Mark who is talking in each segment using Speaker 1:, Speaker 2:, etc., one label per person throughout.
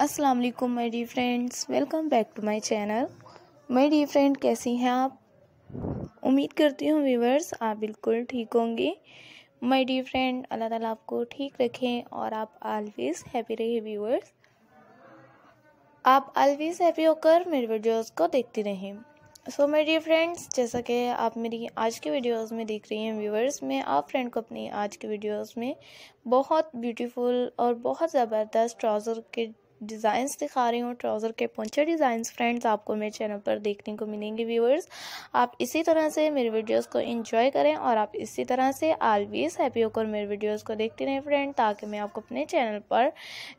Speaker 1: अस्सलाम वालेकुम my dear friends welcome back to my channel my dear friend कैसी हैं आप उम्मीद करती हूँ व्यूवर्स आप बिल्कुल ठीक होंगे माय डी फ्रेंड अल्लाह ताला आपको ठीक रखें और आप ऑलवेज़ हैप्पी रहे व्यूवर्स आप ऑलवेज़ हैप्पी होकर मेरे वीडियोस को देखते रहें सो माय डियर फ्रेंड्स जैसा कि आप मेरी आज की वीडियोस में देख रही हैं व्यूवर्स मैं आप फ्रेंड को अपनी आज की वीडियोस में बहुत ब्यूटीफुल और बहुत ज़बरदस्त ट्राउज़र के डिज़ाइंस दिखा रही हूँ ट्राउज़र के पोंचे डिज़ाइंस फ्रेंड्स आपको मेरे चैनल पर देखने को मिलेंगे व्यूअर्स आप इसी तरह से मेरे वीडियोस को एंजॉय करें और आप इसी तरह से आलवेज़ हैप्पी होकर मेरे वीडियोस को देखते रहें फ्रेंड ताकि मैं आपको अपने चैनल पर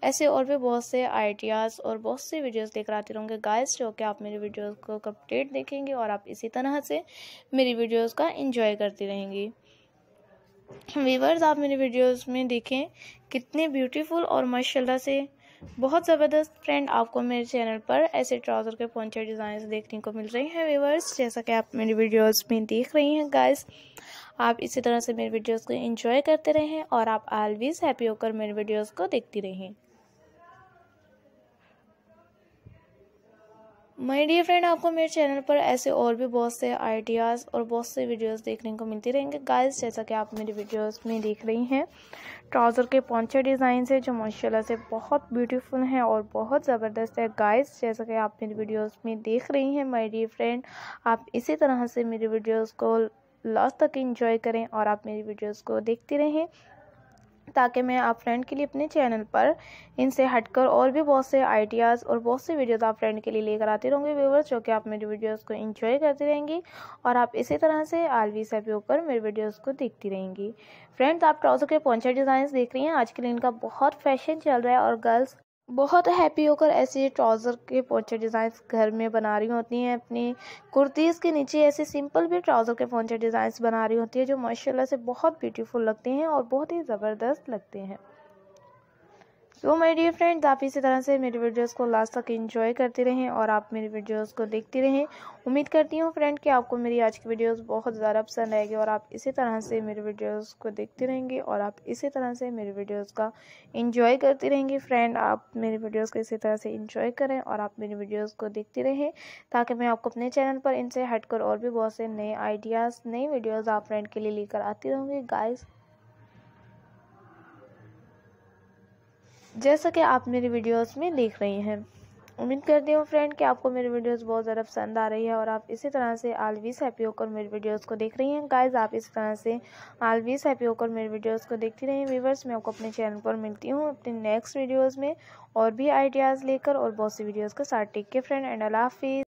Speaker 1: ऐसे और भी बहुत से आइडियाज़ और बहुत से वीडियोज़ देख आते रहूँगे गाइस जो कि आप मेरे वीडियोज़ को अपडेट देखेंगे और आप इसी तरह से मेरी वीडियोज़ का इंजॉय करती रहेंगी वीवर्स आप मेरे वीडियोस में देखें कितने ब्यूटीफुल और माशाल्लाह से बहुत ज़बरदस्त फ्रेंड आपको मेरे चैनल पर ऐसे ट्राउज़र के पॉन्चर डिजाइन देखने को मिल रहे हैं व्यूवर्स जैसा कि आप मेरी वीडियोस में देख रही हैं गाइस आप इसी तरह से मेरी वीडियोस को एंजॉय करते रहें और आप ऑलवेज़ हैप्पी होकर मेरी वीडियोस को देखती रहें माय डियर फ्रेंड आपको मेरे चैनल पर ऐसे और भी बहुत से आइडियाज़ और बहुत से वीडियोस देखने को मिलती रहेंगे गाइस जैसा कि आप मेरी वीडियोस में देख रही हैं ट्राउज़र के पौचे डिज़ाइन से जो माशाल्लाह से बहुत ब्यूटीफुल हैं और बहुत ज़बरदस्त है गाइस जैसा कि आप मेरी वीडियोस में देख रही हैं माई डियर फ्रेंड आप इसी तरह से मेरी वीडियोज़ को लास्ट तक इंजॉय करें और आप मेरी वीडियोज़ को देखती रहें ताकि मैं आप फ्रेंड के लिए अपने चैनल पर इनसे हटकर और भी बहुत से आइडियाज़ और बहुत से वीडियोज़ आप फ्रेंड के लिए लेकर आती रहूँगी व्यूवर्स जो कि आप मेरी वीडियोज़ को एंजॉय करती रहेंगी और आप इसी तरह से आलवी से भी होकर मेरी वीडियोस को देखती रहेंगी फ्रेंड्स आप ट्राउज़र के पॉन्चर डिज़ाइन देख रही हैं लिए इनका बहुत फैशन चल रहा है और गर्ल्स बहुत हैप्पी होकर ऐसे ट्राउज़र के पोंचे डिज़ाइंस घर में बना रही होती हैं अपनी कुर्तीज़ के नीचे ऐसे सिंपल भी ट्राउज़र के पोंचे डिज़ाइंस बना रही होती है जो माशाल्लाह से बहुत ब्यूटीफुल लगते हैं और बहुत ही ज़बरदस्त लगते हैं तो मेरे डियर फ्रेंड्स आप इसी तरह से मेरे वीडियोस को लास्ट तक एंजॉय करते रहें और आप मेरे वीडियोस को देखते रहें उम्मीद करती हूँ फ्रेंड कि आपको मेरी आज की वीडियोस बहुत ज़्यादा पसंद आएगी और आप इसी तरह से मेरे वीडियोस को देखते रहेंगे और आप इसी तरह से मेरे वीडियोस का इंजॉय करते रहेंगे फ्रेंड आप मेरे वीडियोज़ को इसी तरह से इंजॉय करें और आप मेरे वीडियोज़ को देखते रहें ताकि मैं आपको अपने चैनल पर इनसे कर और भी बहुत से नए आइडियाज़ नई वीडियोज़ आप फ्रेंड के लिए लेकर आती रहूँगी गाइज़ जैसा कि आप मेरी वीडियोस में देख रहे हैं उम्मीद करती हूँ फ्रेंड कि आपको मेरी वीडियोस बहुत ज़्यादा पसंद आ रही है और आप इसी तरह से आलवीज हैप्पी होकर मेरी वीडियोस को देख रही हैं गाइज आप इसी तरह से आलवीज हैप्पी होकर मेरी वीडियोस को देखती रहें व्यूवर्स मैं आपको अपने चैनल पर मिलती हूँ अपने नेक्स्ट वीडियोज़ में और भी आइडियाज़ लेकर और बहुत सी वीडियोज़ के साथ टेक के फ्रेंड एंड अला हाफिज़